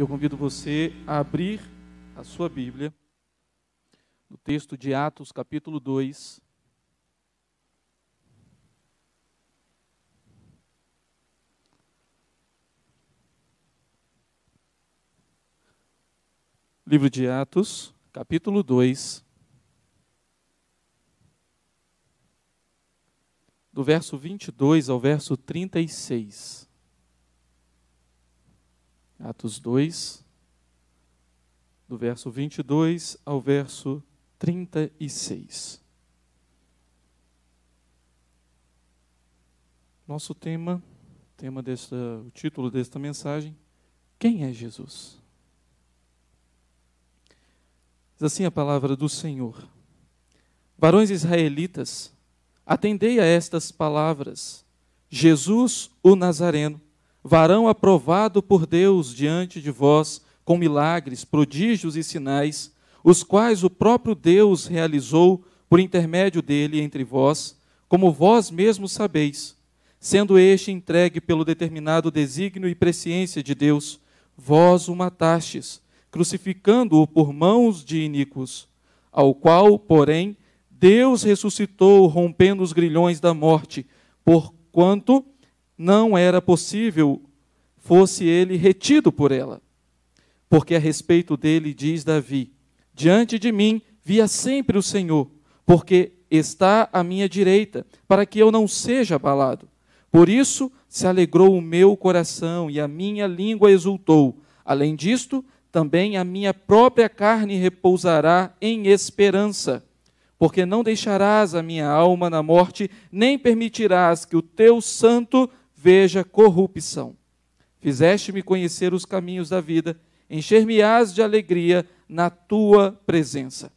Eu convido você a abrir a sua Bíblia no texto de Atos, capítulo 2. Livro de Atos, capítulo 2, do verso 22 ao verso 36. Atos 2, do verso 22 ao verso 36. Nosso tema, tema desta, o título desta mensagem, quem é Jesus? Diz assim a palavra do Senhor. Varões israelitas, atendei a estas palavras. Jesus, o Nazareno, varão aprovado por Deus diante de vós, com milagres, prodígios e sinais, os quais o próprio Deus realizou por intermédio dele entre vós, como vós mesmos sabeis, sendo este entregue pelo determinado desígnio e presciência de Deus, vós o matastes, crucificando-o por mãos de iníquos, ao qual, porém, Deus ressuscitou, rompendo os grilhões da morte, porquanto não era possível fosse ele retido por ela. Porque a respeito dele diz Davi: Diante de mim via sempre o Senhor, porque está à minha direita, para que eu não seja abalado. Por isso se alegrou o meu coração e a minha língua exultou. Além disto, também a minha própria carne repousará em esperança, porque não deixarás a minha alma na morte, nem permitirás que o teu santo veja corrupção. Fizeste-me conhecer os caminhos da vida, encher-me-ás de alegria na tua presença.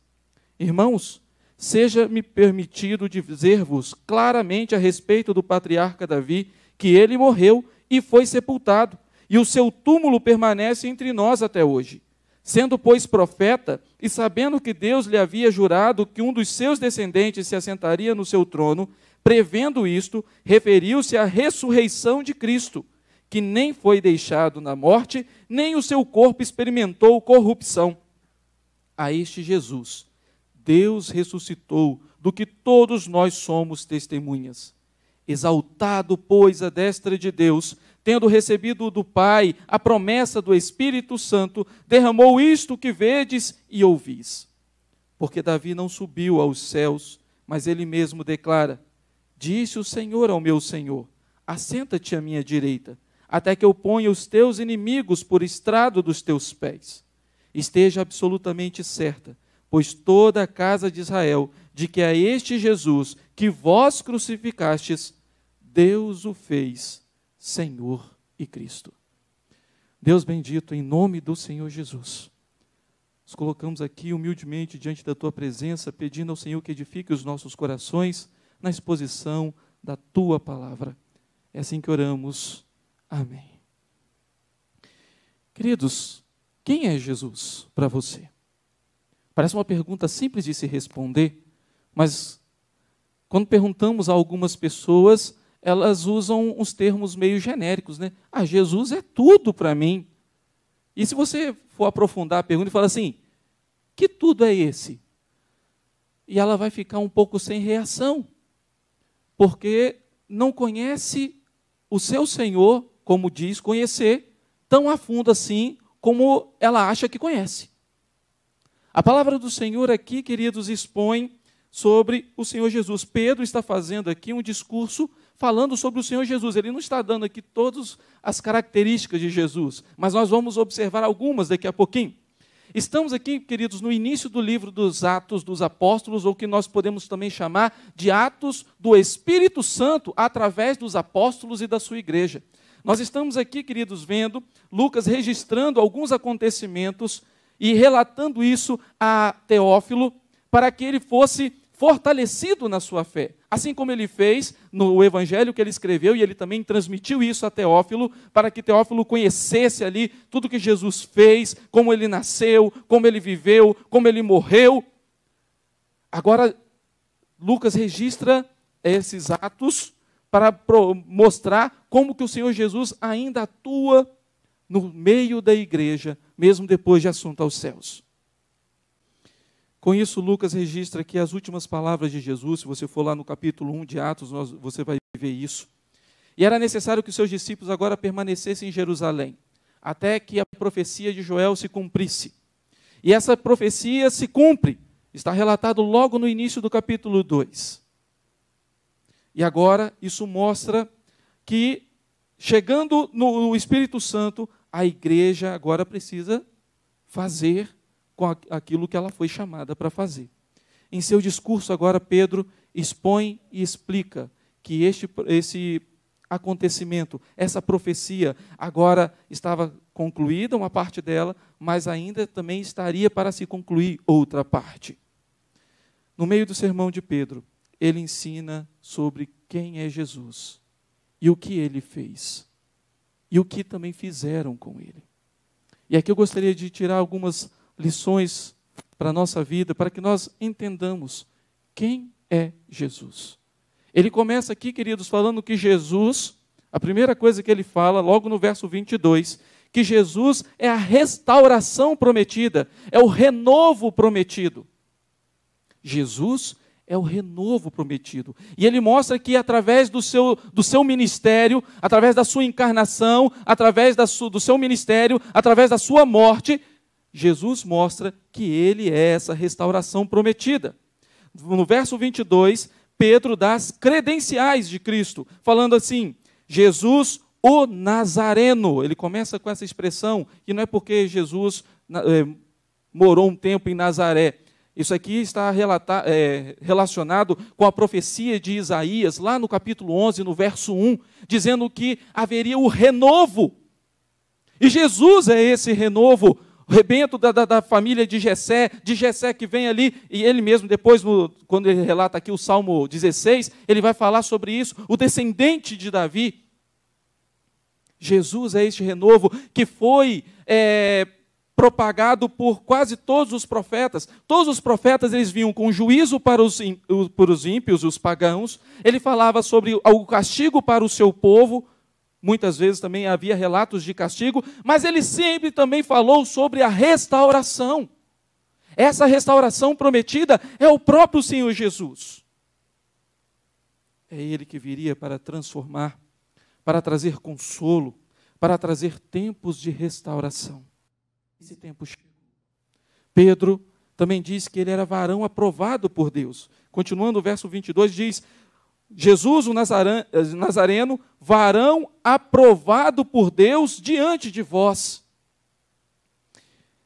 Irmãos, seja-me permitido dizer-vos claramente a respeito do patriarca Davi que ele morreu e foi sepultado, e o seu túmulo permanece entre nós até hoje. Sendo, pois, profeta, e sabendo que Deus lhe havia jurado que um dos seus descendentes se assentaria no seu trono, Prevendo isto, referiu-se à ressurreição de Cristo, que nem foi deixado na morte, nem o seu corpo experimentou corrupção. A este Jesus, Deus ressuscitou, do que todos nós somos testemunhas. Exaltado, pois, a destra de Deus, tendo recebido do Pai a promessa do Espírito Santo, derramou isto que vedes e ouvis. Porque Davi não subiu aos céus, mas ele mesmo declara: Disse o Senhor ao meu Senhor: Assenta-te à minha direita, até que eu ponha os teus inimigos por estrado dos teus pés. Esteja absolutamente certa, pois toda a casa de Israel, de que a é este Jesus que vós crucificastes, Deus o fez Senhor e Cristo. Deus bendito, em nome do Senhor Jesus, nos colocamos aqui humildemente diante da tua presença, pedindo ao Senhor que edifique os nossos corações na exposição da tua palavra. É assim que oramos. Amém. Queridos, quem é Jesus para você? Parece uma pergunta simples de se responder, mas quando perguntamos a algumas pessoas, elas usam uns termos meio genéricos, né? Ah, Jesus é tudo para mim. E se você for aprofundar a pergunta e falar assim, que tudo é esse? E ela vai ficar um pouco sem reação porque não conhece o seu Senhor, como diz, conhecer tão a fundo assim como ela acha que conhece. A palavra do Senhor aqui, queridos, expõe sobre o Senhor Jesus. Pedro está fazendo aqui um discurso falando sobre o Senhor Jesus. Ele não está dando aqui todas as características de Jesus, mas nós vamos observar algumas daqui a pouquinho. Estamos aqui, queridos, no início do livro dos Atos dos Apóstolos, ou que nós podemos também chamar de Atos do Espírito Santo através dos apóstolos e da sua igreja. Nós estamos aqui, queridos, vendo Lucas registrando alguns acontecimentos e relatando isso a Teófilo para que ele fosse fortalecido na sua fé. Assim como ele fez no evangelho que ele escreveu, e ele também transmitiu isso a Teófilo, para que Teófilo conhecesse ali tudo que Jesus fez, como ele nasceu, como ele viveu, como ele morreu. Agora, Lucas registra esses atos para mostrar como que o Senhor Jesus ainda atua no meio da igreja, mesmo depois de assunto aos céus. Com isso, Lucas registra aqui as últimas palavras de Jesus. Se você for lá no capítulo 1 de Atos, você vai ver isso. E era necessário que os seus discípulos agora permanecessem em Jerusalém, até que a profecia de Joel se cumprisse. E essa profecia se cumpre, está relatado logo no início do capítulo 2. E agora, isso mostra que, chegando no Espírito Santo, a igreja agora precisa fazer com aquilo que ela foi chamada para fazer. Em seu discurso, agora, Pedro expõe e explica que este, esse acontecimento, essa profecia, agora estava concluída uma parte dela, mas ainda também estaria para se concluir outra parte. No meio do sermão de Pedro, ele ensina sobre quem é Jesus e o que ele fez e o que também fizeram com ele. E aqui eu gostaria de tirar algumas lições para a nossa vida, para que nós entendamos quem é Jesus. Ele começa aqui, queridos, falando que Jesus, a primeira coisa que ele fala, logo no verso 22, que Jesus é a restauração prometida, é o renovo prometido. Jesus é o renovo prometido. E ele mostra que através do seu, do seu ministério, através da sua encarnação, através da su, do seu ministério, através da sua morte, Jesus mostra que ele é essa restauração prometida. No verso 22, Pedro dá as credenciais de Cristo, falando assim: Jesus, o Nazareno. Ele começa com essa expressão, e não é porque Jesus é, morou um tempo em Nazaré. Isso aqui está é, relacionado com a profecia de Isaías, lá no capítulo 11, no verso 1, dizendo que haveria o renovo. E Jesus é esse renovo o rebento da, da, da, família de Jessé, de Jessé que vem ali, e ele mesmo depois, no, quando ele relata aqui o Salmo 16, ele vai falar sobre isso, o descendente de Davi. Jesus é este renovo que foi é, propagado por quase todos os profetas. Todos os profetas eles vinham com juízo para os, para os ímpios, os pagãos. Ele falava sobre o castigo para o seu povo, Muitas vezes também havia relatos de castigo, mas ele sempre também falou sobre a restauração. Essa restauração prometida é o próprio Senhor Jesus. É ele que viria para transformar, para trazer consolo, para trazer tempos de restauração. Esse tempo chegou. Pedro também diz que ele era varão aprovado por Deus. Continuando o verso 22, diz: Jesus, o eh, Nazareno, varão aprovado por Deus diante de vós.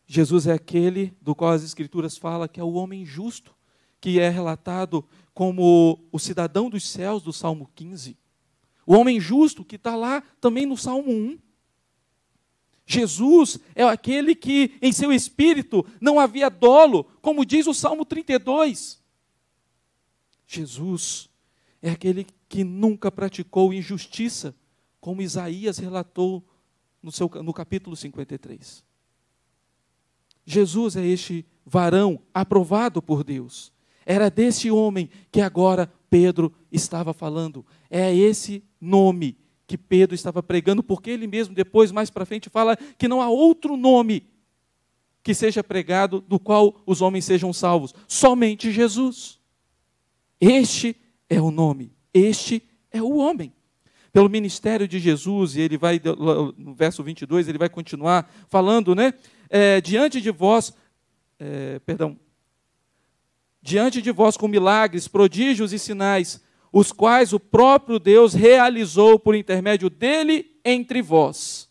Jesus é aquele do qual as Escrituras falam que é o homem justo, que é relatado como o cidadão dos céus, do Salmo 15. O homem justo, que está lá também no Salmo 1. Jesus é aquele que em seu espírito não havia dolo, como diz o Salmo 32. Jesus é aquele que nunca praticou injustiça, como Isaías relatou no, seu, no capítulo 53. Jesus é este varão aprovado por Deus. Era desse homem que agora Pedro estava falando. É esse nome que Pedro estava pregando, porque ele mesmo depois, mais para frente, fala que não há outro nome que seja pregado do qual os homens sejam salvos, somente Jesus. Este é o nome. Este é o homem. Pelo ministério de Jesus, e ele vai, no verso 22, ele vai continuar falando, né? É, diante de vós, é, perdão, diante de vós com milagres, prodígios e sinais, os quais o próprio Deus realizou por intermédio dele entre vós.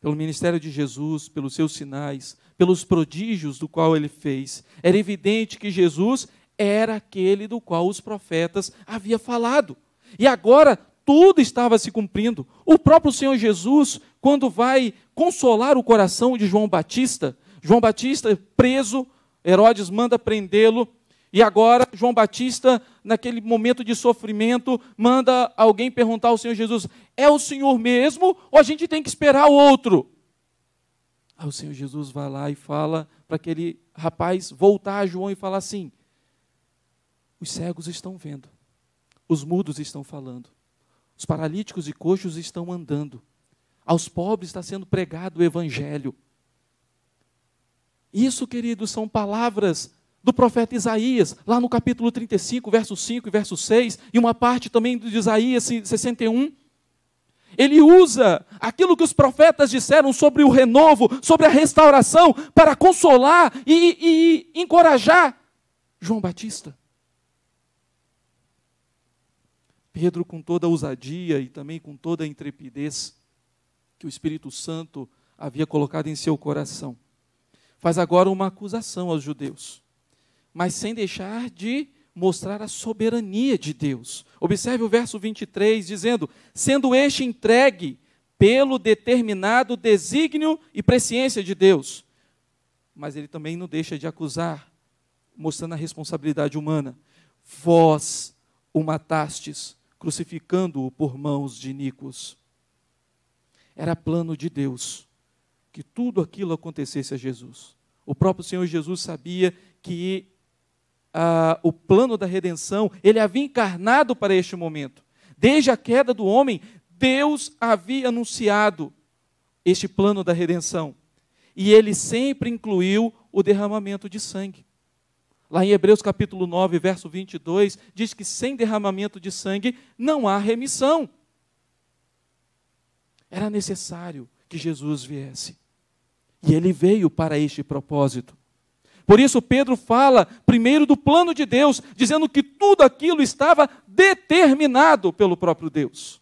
Pelo ministério de Jesus, pelos seus sinais, pelos prodígios do qual ele fez, era evidente que Jesus era aquele do qual os profetas havia falado. E agora tudo estava se cumprindo. O próprio Senhor Jesus, quando vai consolar o coração de João Batista, João Batista preso, Herodes manda prendê-lo, e agora João Batista, naquele momento de sofrimento, manda alguém perguntar ao Senhor Jesus: "É o Senhor mesmo ou a gente tem que esperar o outro?" Aí o Senhor Jesus vai lá e fala para aquele rapaz voltar a João e falar assim: os cegos estão vendo, os mudos estão falando, os paralíticos e coxos estão andando, aos pobres está sendo pregado o evangelho. Isso, queridos, são palavras do profeta Isaías, lá no capítulo 35, verso 5 e verso 6, e uma parte também de Isaías 61. Ele usa aquilo que os profetas disseram sobre o renovo, sobre a restauração, para consolar e, e, e encorajar João Batista. Pedro, com toda a ousadia e também com toda a intrepidez que o Espírito Santo havia colocado em seu coração, faz agora uma acusação aos judeus, mas sem deixar de mostrar a soberania de Deus. Observe o verso 23, dizendo: sendo este entregue pelo determinado desígnio e presciência de Deus. Mas ele também não deixa de acusar, mostrando a responsabilidade humana. Vós o matastes crucificando-o por mãos de Nicos. Era plano de Deus que tudo aquilo acontecesse a Jesus. O próprio Senhor Jesus sabia que ah, o plano da redenção, ele havia encarnado para este momento. Desde a queda do homem, Deus havia anunciado este plano da redenção. E ele sempre incluiu o derramamento de sangue. Lá em Hebreus capítulo 9, verso 22, diz que sem derramamento de sangue não há remissão. Era necessário que Jesus viesse. E ele veio para este propósito. Por isso, Pedro fala primeiro do plano de Deus, dizendo que tudo aquilo estava determinado pelo próprio Deus.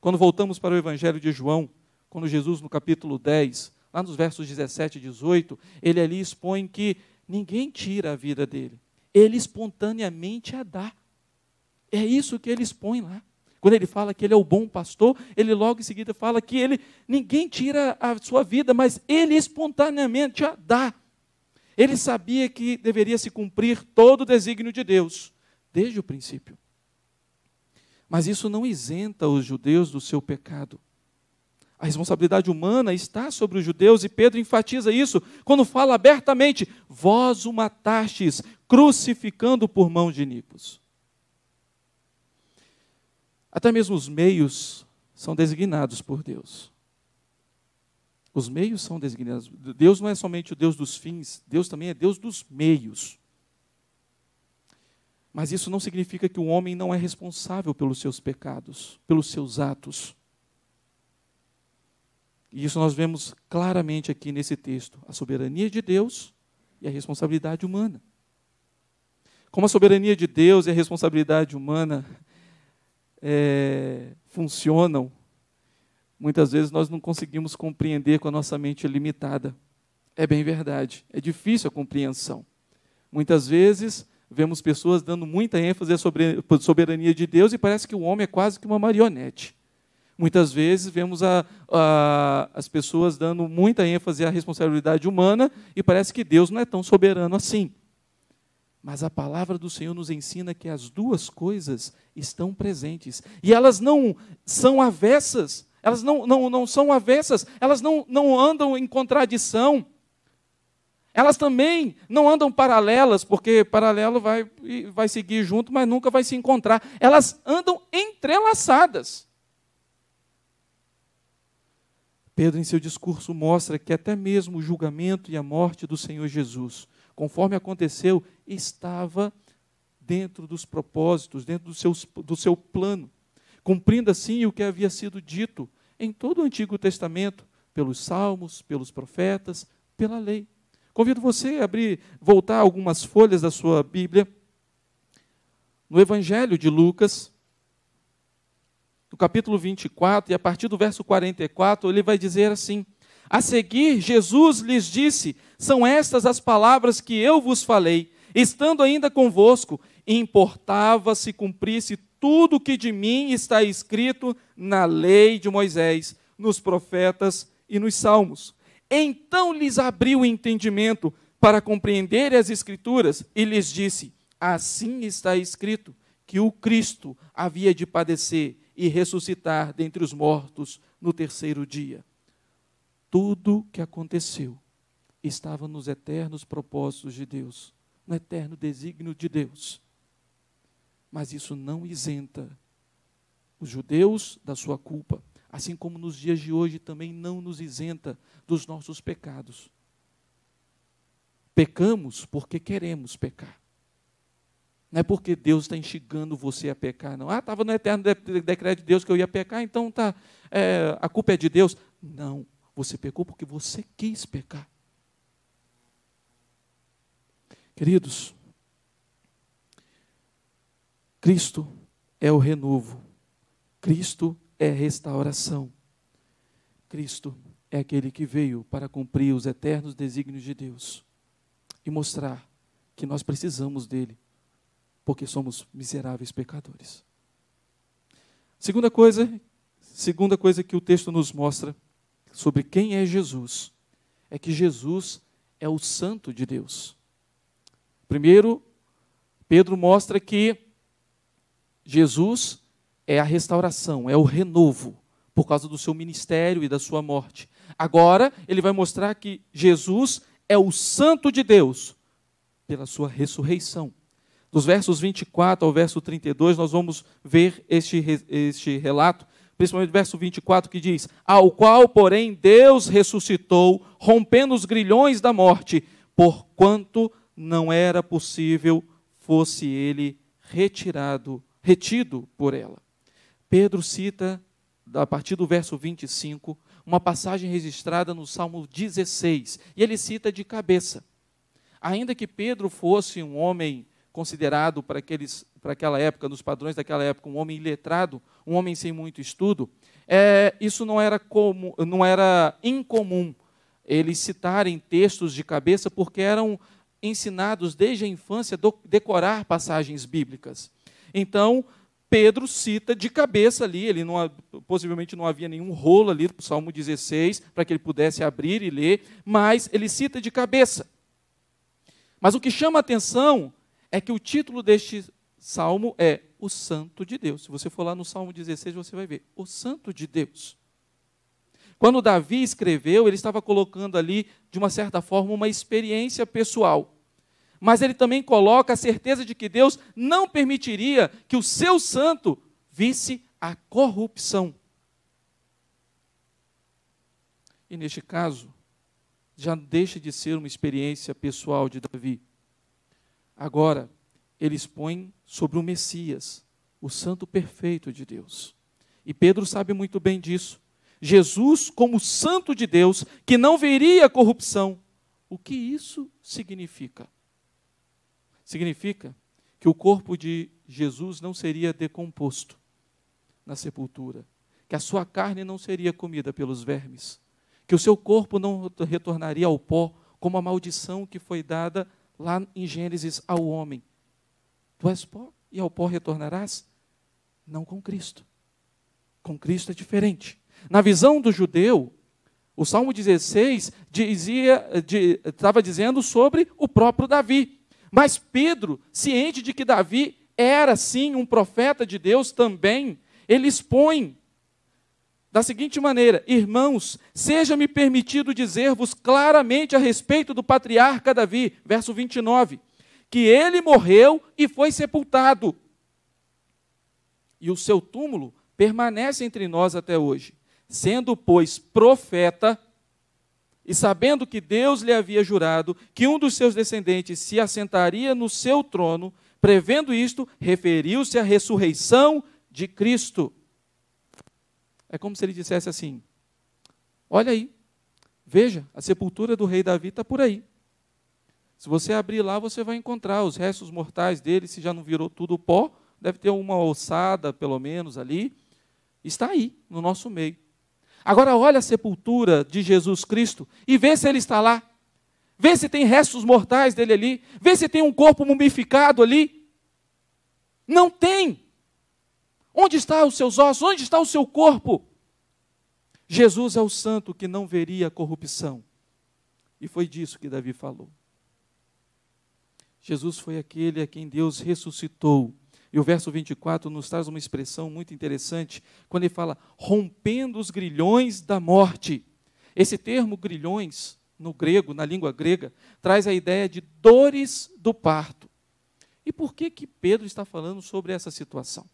Quando voltamos para o Evangelho de João, quando Jesus, no capítulo 10, lá nos versos 17 e 18, ele ali expõe que Ninguém tira a vida dele. Ele espontaneamente a dá. É isso que ele expõe lá. Quando ele fala que ele é o bom pastor, ele logo em seguida fala que ele ninguém tira a sua vida, mas ele espontaneamente a dá. Ele sabia que deveria se cumprir todo o desígnio de Deus desde o princípio. Mas isso não isenta os judeus do seu pecado. A responsabilidade humana está sobre os judeus e Pedro enfatiza isso quando fala abertamente: Vós o matastes, crucificando por mãos de Nicos. Até mesmo os meios são designados por Deus. Os meios são designados. Deus não é somente o Deus dos fins, Deus também é Deus dos meios. Mas isso não significa que o homem não é responsável pelos seus pecados, pelos seus atos. E isso nós vemos claramente aqui nesse texto: a soberania de Deus e a responsabilidade humana. Como a soberania de Deus e a responsabilidade humana é, funcionam, muitas vezes nós não conseguimos compreender com a nossa mente limitada. É bem verdade, é difícil a compreensão. Muitas vezes vemos pessoas dando muita ênfase à soberania de Deus e parece que o homem é quase que uma marionete. Muitas vezes vemos a, a, as pessoas dando muita ênfase à responsabilidade humana e parece que Deus não é tão soberano assim. Mas a palavra do Senhor nos ensina que as duas coisas estão presentes. E elas não são avessas, elas não, não, não são avessas, elas não, não andam em contradição. Elas também não andam paralelas, porque paralelo vai, vai seguir junto, mas nunca vai se encontrar. Elas andam entrelaçadas. Pedro, em seu discurso, mostra que até mesmo o julgamento e a morte do Senhor Jesus, conforme aconteceu, estava dentro dos propósitos, dentro do seu, do seu plano, cumprindo assim o que havia sido dito em todo o Antigo Testamento, pelos salmos, pelos profetas, pela lei. Convido você a abrir, voltar algumas folhas da sua Bíblia no Evangelho de Lucas, no capítulo 24, e a partir do verso 44, ele vai dizer assim: A seguir, Jesus lhes disse: São estas as palavras que eu vos falei, estando ainda convosco, importava se cumprisse tudo o que de mim está escrito na lei de Moisés, nos profetas e nos salmos. Então lhes abriu o entendimento para compreender as Escrituras e lhes disse: Assim está escrito que o Cristo havia de padecer e ressuscitar dentre os mortos no terceiro dia. Tudo que aconteceu estava nos eternos propósitos de Deus, no eterno desígnio de Deus. Mas isso não isenta os judeus da sua culpa, assim como nos dias de hoje também não nos isenta dos nossos pecados. Pecamos porque queremos pecar. Não é porque Deus está instigando você a pecar, não. Ah, estava no eterno decreto de Deus que eu ia pecar, então tá, é, a culpa é de Deus. Não, você pecou porque você quis pecar. Queridos, Cristo é o renovo, Cristo é restauração, Cristo é aquele que veio para cumprir os eternos desígnios de Deus e mostrar que nós precisamos dele porque somos miseráveis pecadores. Segunda coisa, segunda coisa que o texto nos mostra sobre quem é Jesus, é que Jesus é o santo de Deus. Primeiro, Pedro mostra que Jesus é a restauração, é o renovo por causa do seu ministério e da sua morte. Agora, ele vai mostrar que Jesus é o santo de Deus pela sua ressurreição. Dos versos 24 ao verso 32, nós vamos ver este, este relato, principalmente o verso 24, que diz: Ao qual, porém, Deus ressuscitou, rompendo os grilhões da morte, porquanto não era possível fosse ele retirado, retido por ela. Pedro cita, a partir do verso 25, uma passagem registrada no Salmo 16, e ele cita de cabeça. Ainda que Pedro fosse um homem considerado para, aqueles, para aquela época, nos padrões daquela época, um homem iletrado, um homem sem muito estudo, é, isso não era, como, não era incomum eles citarem textos de cabeça, porque eram ensinados desde a infância a decorar passagens bíblicas. Então, Pedro cita de cabeça ali, ele não, possivelmente não havia nenhum rolo ali do Salmo 16 para que ele pudesse abrir e ler, mas ele cita de cabeça. Mas o que chama a atenção é que o título deste salmo é O Santo de Deus. Se você for lá no Salmo 16, você vai ver O Santo de Deus. Quando Davi escreveu, ele estava colocando ali, de uma certa forma, uma experiência pessoal. Mas ele também coloca a certeza de que Deus não permitiria que o seu santo visse a corrupção. E neste caso, já deixa de ser uma experiência pessoal de Davi, Agora, ele expõe sobre o Messias, o santo perfeito de Deus. E Pedro sabe muito bem disso. Jesus, como santo de Deus, que não veria corrupção. O que isso significa? Significa que o corpo de Jesus não seria decomposto na sepultura, que a sua carne não seria comida pelos vermes, que o seu corpo não retornaria ao pó como a maldição que foi dada lá em Gênesis ao homem: Tu és pó e ao pó retornarás? Não com Cristo. Com Cristo é diferente. Na visão do judeu, o Salmo 16 dizia, de, estava dizendo sobre o próprio Davi. Mas Pedro, ciente de que Davi era sim um profeta de Deus também, ele expõe da seguinte maneira: Irmãos, seja-me permitido dizer-vos claramente a respeito do patriarca Davi, verso 29, que ele morreu e foi sepultado. E o seu túmulo permanece entre nós até hoje. Sendo, pois, profeta, e sabendo que Deus lhe havia jurado que um dos seus descendentes se assentaria no seu trono, prevendo isto, referiu-se à ressurreição de Cristo é como se ele dissesse assim: Olha aí, veja, a sepultura do rei Davi está por aí. Se você abrir lá, você vai encontrar os restos mortais dele, se já não virou tudo pó, deve ter uma ossada, pelo menos, ali. Está aí, no nosso meio. Agora olha a sepultura de Jesus Cristo e vê se ele está lá. Vê se tem restos mortais dele ali. Vê se tem um corpo mumificado ali. Não tem. Onde estão os seus ossos? Onde está o seu corpo? Jesus é o santo que não veria corrupção. E foi disso que Davi falou. Jesus foi aquele a quem Deus ressuscitou. E o verso 24 nos traz uma expressão muito interessante, quando ele fala rompendo os grilhões da morte. Esse termo grilhões, no grego, na língua grega, traz a ideia de dores do parto. E por que que Pedro está falando sobre essa situação?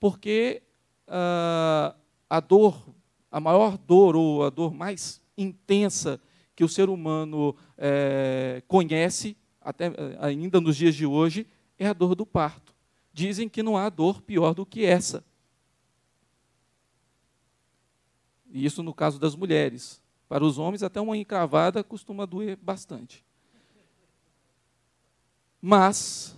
porque uh, a dor, a maior dor ou a dor mais intensa que o ser humano eh, conhece, até eh, ainda nos dias de hoje, é a dor do parto. Dizem que não há dor pior do que essa. E isso no caso das mulheres. Para os homens, até uma encravada costuma doer bastante. Mas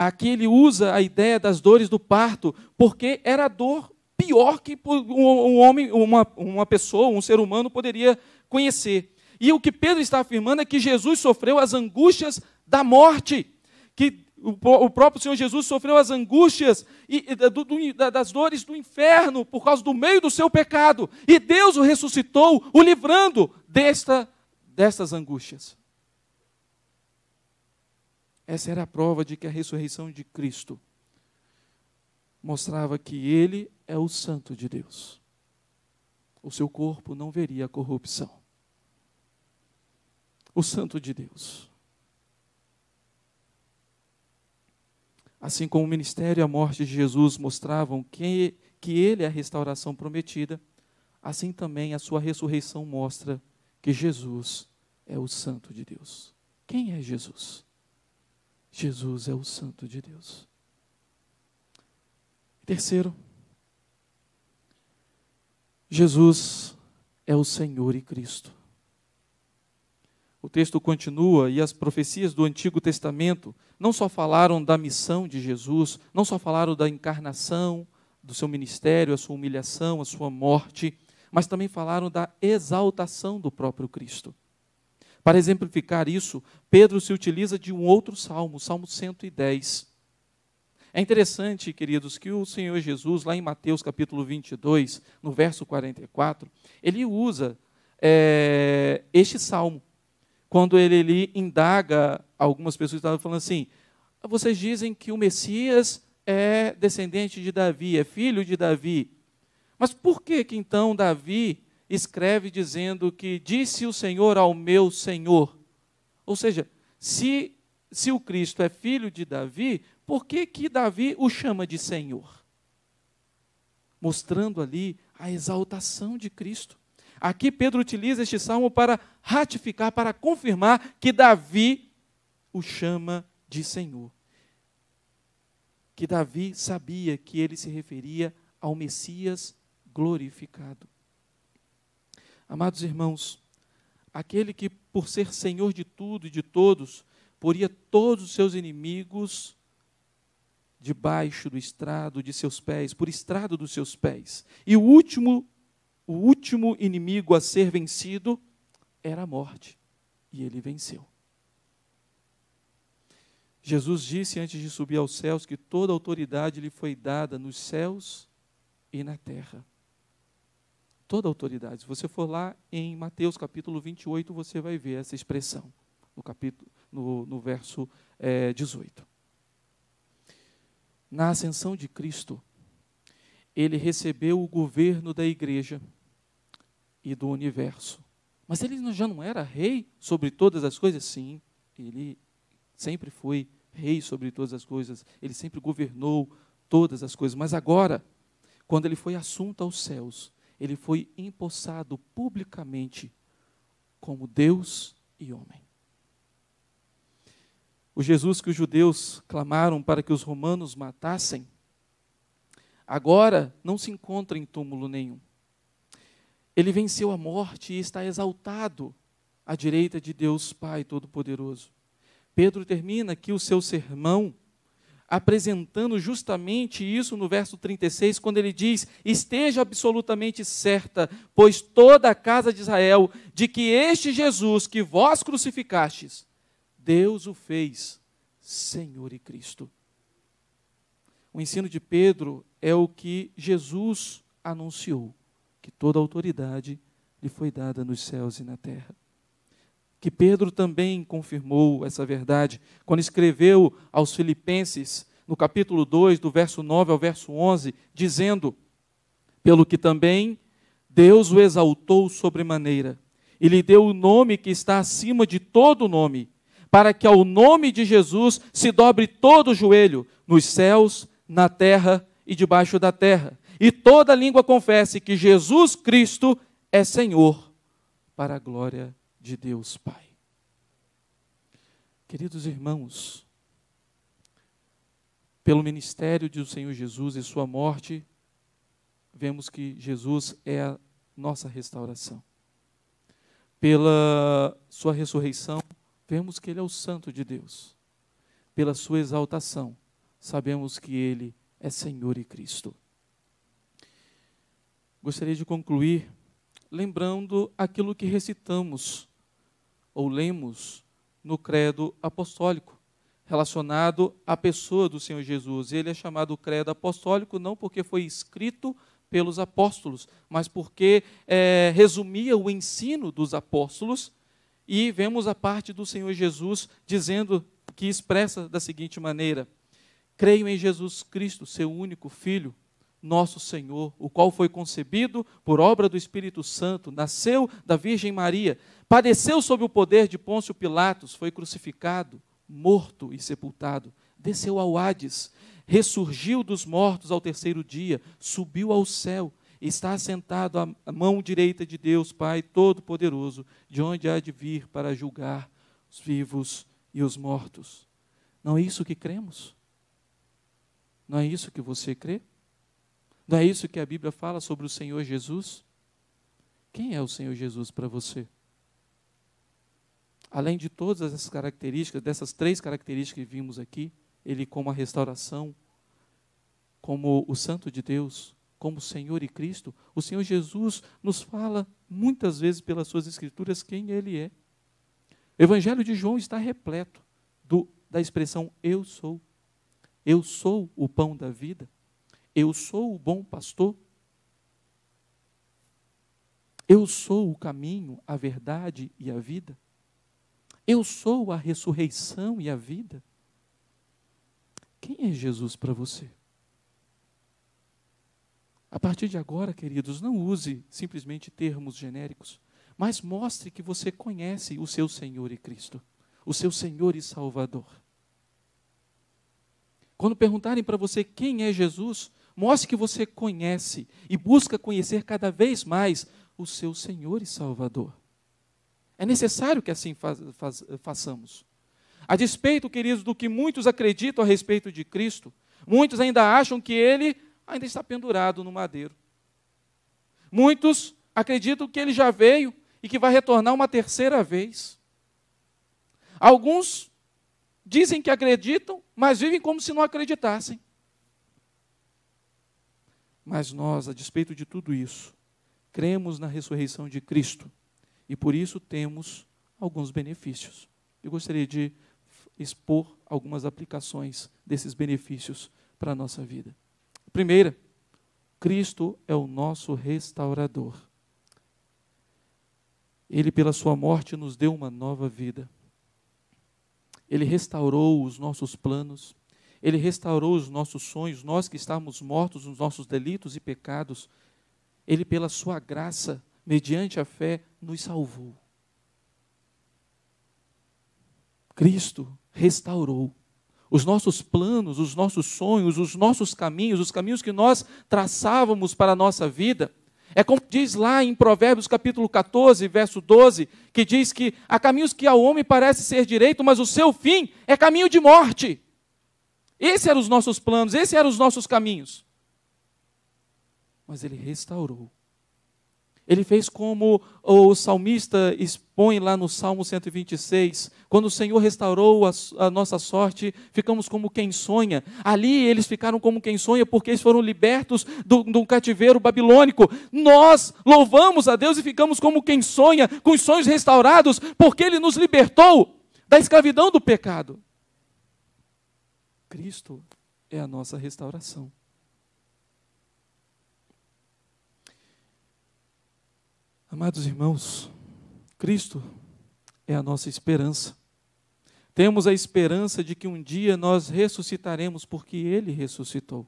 Aqui ele usa a ideia das dores do parto, porque era a dor pior que um homem, uma, uma pessoa, um ser humano poderia conhecer. E o que Pedro está afirmando é que Jesus sofreu as angústias da morte, que o próprio Senhor Jesus sofreu as angústias e, do, do, das dores do inferno por causa do meio do seu pecado. E Deus o ressuscitou, o livrando desta, destas angústias. Essa era a prova de que a ressurreição de Cristo mostrava que ele é o santo de Deus. O seu corpo não veria a corrupção. O santo de Deus. Assim como o ministério e a morte de Jesus mostravam que, que ele é a restauração prometida, assim também a sua ressurreição mostra que Jesus é o Santo de Deus. Quem é Jesus? Jesus é o Santo de Deus. Terceiro, Jesus é o Senhor e Cristo. O texto continua e as profecias do Antigo Testamento não só falaram da missão de Jesus, não só falaram da encarnação, do seu ministério, a sua humilhação, a sua morte, mas também falaram da exaltação do próprio Cristo. Para exemplificar isso, Pedro se utiliza de um outro salmo, Salmo 110. É interessante, queridos, que o Senhor Jesus, lá em Mateus capítulo 22, no verso 44, ele usa é, este salmo, quando ele, ele indaga algumas pessoas, estavam falando assim: vocês dizem que o Messias é descendente de Davi, é filho de Davi. Mas por que que então Davi escreve dizendo que disse o Senhor ao meu Senhor. Ou seja, se, se o Cristo é filho de Davi, por que, que Davi o chama de Senhor? Mostrando ali a exaltação de Cristo. Aqui Pedro utiliza este salmo para ratificar, para confirmar que Davi o chama de Senhor. Que Davi sabia que ele se referia ao Messias glorificado. Amados irmãos, aquele que, por ser senhor de tudo e de todos, poria todos os seus inimigos debaixo do estrado de seus pés, por estrado dos seus pés. E o último, o último inimigo a ser vencido era a morte, e ele venceu. Jesus disse antes de subir aos céus que toda autoridade lhe foi dada nos céus e na terra toda autoridade. Se você for lá em Mateus capítulo 28, você vai ver essa expressão, no, capítulo, no, no verso é, 18. Na ascensão de Cristo, ele recebeu o governo da igreja e do universo. Mas ele já não era rei sobre todas as coisas? Sim, ele sempre foi rei sobre todas as coisas, ele sempre governou todas as coisas. Mas agora, quando ele foi assunto aos céus, ele foi empossado publicamente como Deus e homem. O Jesus que os judeus clamaram para que os romanos matassem, agora não se encontra em túmulo nenhum. Ele venceu a morte e está exaltado à direita de Deus Pai Todo-Poderoso. Pedro termina aqui o seu sermão apresentando justamente isso no verso 36, quando ele diz: Esteja absolutamente certa, pois toda a casa de Israel, de que este Jesus que vós crucificastes, Deus o fez Senhor e Cristo. O ensino de Pedro é o que Jesus anunciou, que toda autoridade lhe foi dada nos céus e na terra que Pedro também confirmou essa verdade quando escreveu aos Filipenses, no capítulo 2, do verso 9 ao verso 11, dizendo: Pelo que também Deus o exaltou sobremaneira e lhe deu o nome que está acima de todo nome, para que ao nome de Jesus se dobre todo o joelho, nos céus, na terra e debaixo da terra, e toda língua confesse que Jesus Cristo é Senhor, para a glória de de Deus Pai. Queridos irmãos, pelo ministério do Senhor Jesus e sua morte, vemos que Jesus é a nossa restauração. Pela sua ressurreição, vemos que ele é o santo de Deus. Pela sua exaltação, sabemos que ele é Senhor e Cristo. Gostaria de concluir lembrando aquilo que recitamos ou lemos no credo apostólico, relacionado à pessoa do Senhor Jesus. Ele é chamado credo apostólico não porque foi escrito pelos apóstolos, mas porque é, resumia o ensino dos apóstolos. E vemos a parte do Senhor Jesus dizendo que expressa da seguinte maneira: Creio em Jesus Cristo, seu único Filho, nosso Senhor, o qual foi concebido por obra do Espírito Santo, nasceu da Virgem Maria Padeceu sob o poder de Pôncio Pilatos, foi crucificado, morto e sepultado. Desceu ao Hades, ressurgiu dos mortos ao terceiro dia, subiu ao céu, está assentado à mão direita de Deus, Pai Todo-Poderoso, de onde há de vir para julgar os vivos e os mortos. Não é isso que cremos? Não é isso que você crê? Não é isso que a Bíblia fala sobre o Senhor Jesus? Quem é o Senhor Jesus para você? Além de todas essas características, dessas três características que vimos aqui, ele como a restauração, como o Santo de Deus, como Senhor e Cristo, o Senhor Jesus nos fala muitas vezes pelas suas escrituras quem ele é. O Evangelho de João está repleto do, da expressão eu sou. Eu sou o pão da vida. Eu sou o bom pastor. Eu sou o caminho, a verdade e a vida. Eu sou a ressurreição e a vida. Quem é Jesus para você? A partir de agora, queridos, não use simplesmente termos genéricos, mas mostre que você conhece o seu Senhor e Cristo, o seu Senhor e Salvador. Quando perguntarem para você quem é Jesus, mostre que você conhece e busca conhecer cada vez mais o seu Senhor e Salvador. É necessário que assim fa fa façamos. A despeito, queridos, do que muitos acreditam a respeito de Cristo, muitos ainda acham que ele ainda está pendurado no madeiro. Muitos acreditam que ele já veio e que vai retornar uma terceira vez. Alguns dizem que acreditam, mas vivem como se não acreditassem. Mas nós, a despeito de tudo isso, cremos na ressurreição de Cristo e por isso temos alguns benefícios. Eu gostaria de expor algumas aplicações desses benefícios para a nossa vida. Primeira, Cristo é o nosso restaurador. Ele, pela sua morte, nos deu uma nova vida. Ele restaurou os nossos planos, ele restaurou os nossos sonhos, nós que estávamos mortos nos nossos delitos e pecados. Ele, pela sua graça, mediante a fé, nos salvou. Cristo restaurou os nossos planos, os nossos sonhos, os nossos caminhos, os caminhos que nós traçávamos para a nossa vida. É como diz lá em Provérbios capítulo 14, verso 12, que diz que há caminhos que ao homem parece ser direito, mas o seu fim é caminho de morte. Esses eram os nossos planos, esses eram os nossos caminhos. Mas ele restaurou ele fez como o salmista expõe lá no Salmo 126. Quando o Senhor restaurou a, a, nossa sorte, ficamos como quem sonha. Ali eles ficaram como quem sonha, porque eles foram libertos do, do cativeiro babilônico. Nós louvamos a Deus e ficamos como quem sonha, com os sonhos restaurados, porque Ele nos libertou da escravidão do pecado. Cristo é a nossa restauração. Amados irmãos, Cristo é a nossa esperança. Temos a esperança de que um dia nós ressuscitaremos porque Ele ressuscitou.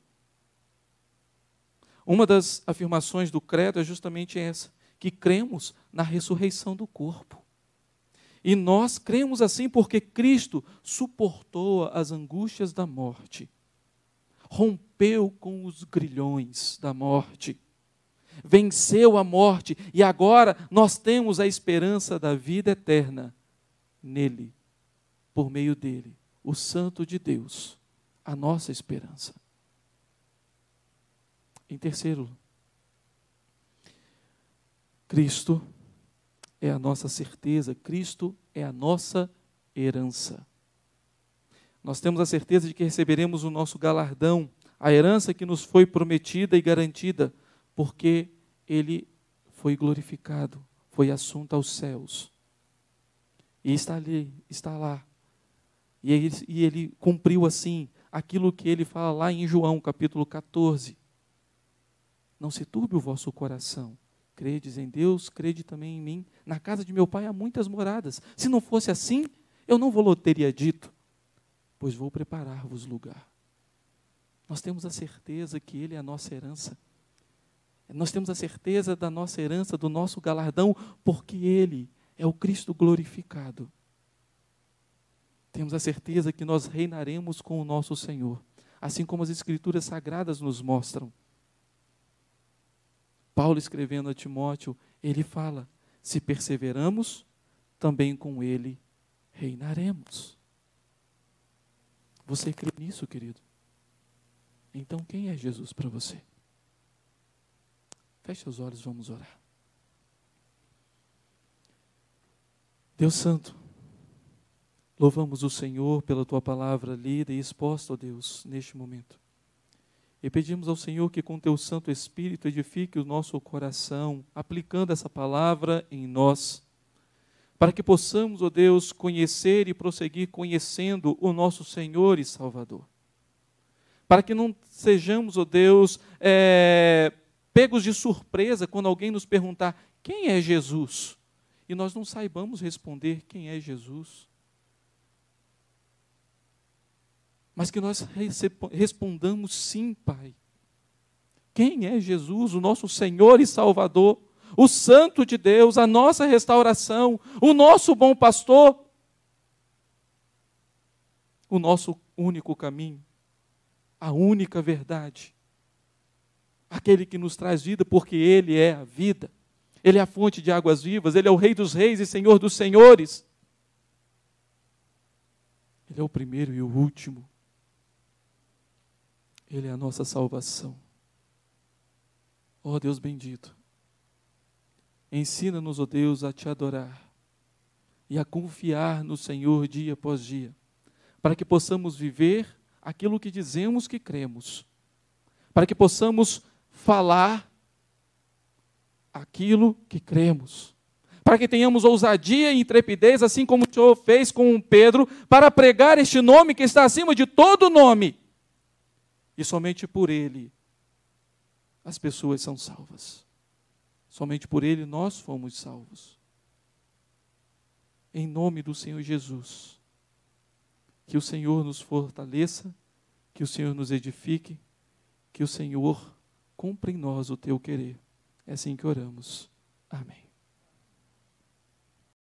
Uma das afirmações do credo é justamente essa, que cremos na ressurreição do corpo. E nós cremos assim porque Cristo suportou as angústias da morte, rompeu com os grilhões da morte venceu a morte e agora nós temos a esperança da vida eterna nele, por meio dele, o Santo de Deus, a nossa esperança. Em terceiro, Cristo é a nossa certeza, Cristo é a nossa herança. Nós temos a certeza de que receberemos o nosso galardão, a herança que nos foi prometida e garantida porque ele foi glorificado, foi assunto aos céus. E está ali, está lá. E ele, e ele cumpriu assim aquilo que ele fala lá em João capítulo 14. Não se turbe o vosso coração. Credes em Deus, crede também em mim. Na casa de meu pai há muitas moradas. Se não fosse assim, eu não vou teria dito, pois vou preparar-vos lugar. Nós temos a certeza que Ele é a nossa herança. Nós temos a certeza da nossa herança, do nosso galardão, porque Ele é o Cristo glorificado. Temos a certeza que nós reinaremos com o nosso Senhor, assim como as Escrituras sagradas nos mostram. Paulo escrevendo a Timóteo, ele fala: se perseveramos, também com ele reinaremos. Você crê nisso, querido? Então, quem é Jesus para você? Feche os olhos, vamos orar. Deus Santo, louvamos o Senhor pela tua palavra lida e exposta, ó Deus, neste momento. E pedimos ao Senhor que com teu Santo Espírito edifique o nosso coração, aplicando essa palavra em nós, para que possamos, ó oh Deus, conhecer e prosseguir conhecendo o nosso Senhor e Salvador. Para que não sejamos, ó oh Deus, é, pegos de surpresa quando alguém nos perguntar quem é Jesus e nós não saibamos responder quem é Jesus. Mas que nós respondamos sim, Pai. Quem é Jesus, o nosso Senhor e Salvador, o Santo de Deus, a nossa restauração, o nosso bom pastor, o nosso único caminho, a única verdade aquele que nos traz vida, porque Ele é a vida. Ele é a fonte de águas vivas, Ele é o Rei dos Reis e Senhor dos Senhores. Ele é o primeiro e o último. Ele é a nossa salvação. Ó oh, Deus bendito, ensina-nos, ó oh Deus, a te adorar e a confiar no Senhor dia após dia, para que possamos viver aquilo que dizemos que cremos, para que possamos falar aquilo que cremos. Para que tenhamos ousadia e intrepidez, assim como o Senhor fez com Pedro, para pregar este nome que está acima de todo nome. E somente por ele as pessoas são salvas. Somente por ele nós fomos salvos. Em nome do Senhor Jesus. Que o Senhor nos fortaleça, que o Senhor nos edifique, que o Senhor cumpre em nós o teu querer. É assim que oramos. Amém.